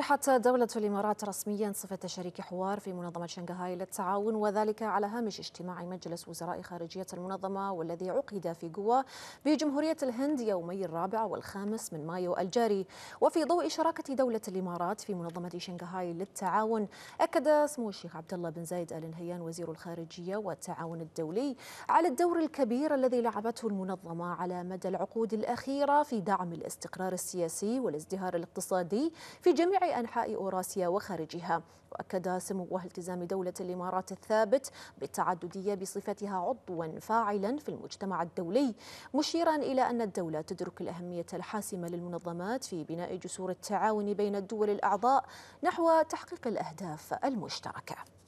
ألحت دولة الإمارات رسميا صفة شريك حوار في منظمة شنغهاي للتعاون وذلك على هامش اجتماع مجلس وزراء خارجية المنظمة والذي عقد في جوا بجمهورية الهند يومي الرابع والخامس من مايو الجاري وفي ضوء شراكة دولة الإمارات في منظمة شنغهاي للتعاون أكد سمو الشيخ عبد الله بن زايد آل نهيان وزير الخارجية والتعاون الدولي على الدور الكبير الذي لعبته المنظمة على مدى العقود الأخيرة في دعم الاستقرار السياسي والازدهار الاقتصادي في جميع أنحاء أوراسيا وخارجها وأكد سموه التزام دولة الإمارات الثابت بالتعددية بصفتها عضوا فاعلا في المجتمع الدولي مشيرا إلى أن الدولة تدرك الأهمية الحاسمة للمنظمات في بناء جسور التعاون بين الدول الأعضاء نحو تحقيق الأهداف المشتركة